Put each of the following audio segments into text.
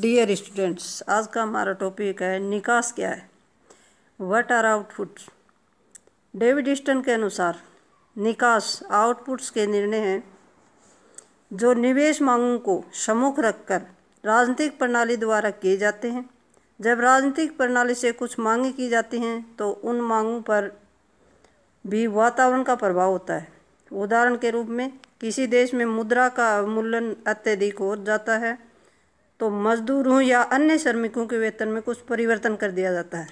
dear students आज का हमारा टॉपिक है निकास क्या है what are output David Easton के अनुसार निकास आउटपुट्स के निर्णय हैं जो निवेश मांगों को सम्मुख रखकर राजनीतिक प्रणाली द्वारा किए जाते हैं जब राजनीतिक प्रणाली से कुछ मांगें की जाती हैं तो उन मांगों पर भी वातावरण का प्रभाव होता है उदाहरण के रूप में किसी देश में मुद्रा का अवमूल्यन अत्यधिक हो जाता है तो मजदूरों या अन्य श्रमिकों के वेतन में कुछ परिवर्तन कर दिया जाता है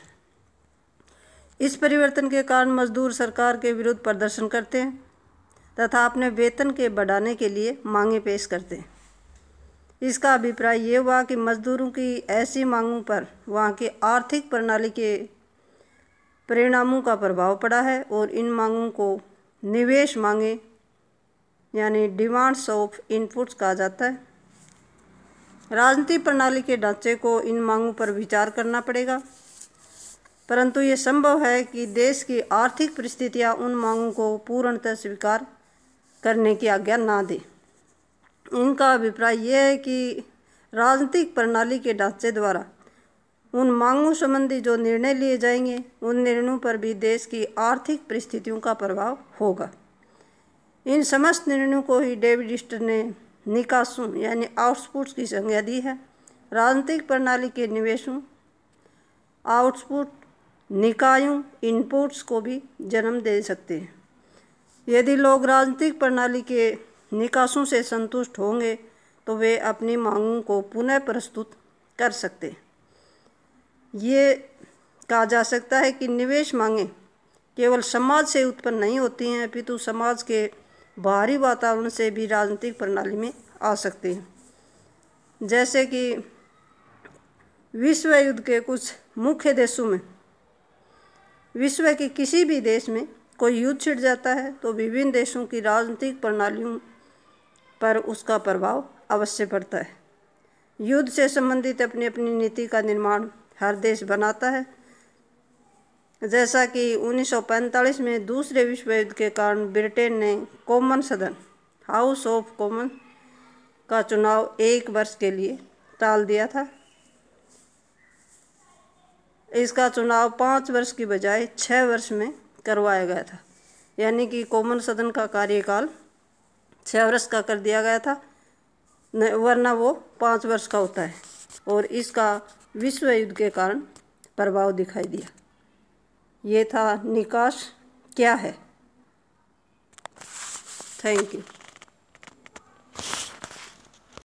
इस परिवर्तन के कारण मजदूर सरकार के विरुद्ध प्रदर्शन करते हैं तथा अपने वेतन के बढ़ाने के लिए मांगे पेश करते हैं इसका अभिप्राय ये हुआ कि मजदूरों की ऐसी मांगों पर वहाँ की आर्थिक प्रणाली के परिणामों का प्रभाव पड़ा है और इन मांगों को निवेश मांगे यानी डिमांड्स ऑफ इनपुट्स कहा जाता है राजनीतिक प्रणाली के ढांचे को इन मांगों पर विचार करना पड़ेगा परंतु ये संभव है कि देश की आर्थिक परिस्थितियाँ उन मांगों को पूर्णतः स्वीकार करने की आज्ञा ना दे इनका अभिप्राय यह है कि राजनीतिक प्रणाली के ढांचे द्वारा उन मांगों संबंधी जो निर्णय लिए जाएंगे उन निर्णयों पर भी देश की आर्थिक परिस्थितियों का प्रभाव होगा इन समस्त निर्णयों को ही डेविड इस्टर ने निकासों यानी आउटपुट्स की संज्ञा दी है राजनीतिक प्रणाली के निवेशों आउटपुट निकायों इनपुट्स को भी जन्म दे सकते हैं यदि लोग राजनीतिक प्रणाली के निकासों से संतुष्ट होंगे तो वे अपनी मांगों को पुनः प्रस्तुत कर सकते हैं ये कहा जा सकता है कि निवेश मांगें केवल समाज से उत्पन्न नहीं होती हैं अपितु समाज के बाहरी वातावरण से भी राजनीतिक प्रणाली में आ सकते हैं जैसे कि विश्व युद्ध के कुछ मुख्य देशों में विश्व के किसी भी देश में कोई युद्ध छिड़ जाता है तो विभिन्न देशों की राजनीतिक प्रणालियों पर उसका प्रभाव अवश्य पड़ता है युद्ध से संबंधित अपनी अपनी नीति का निर्माण हर देश बनाता है जैसा कि 1945 में दूसरे विश्व युद्ध के कारण ब्रिटेन ने कॉमन सदन हाउस ऑफ कॉमन का चुनाव एक वर्ष के लिए टाल दिया था इसका चुनाव पाँच वर्ष की बजाय छः वर्ष में करवाया गया था यानी कि कॉमन सदन का कार्यकाल छः वर्ष का कर दिया गया था वरना वो पाँच वर्ष का होता है और इसका विश्व युद्ध के कारण प्रभाव दिखाई दिया ये था निकाश क्या है थैंक यू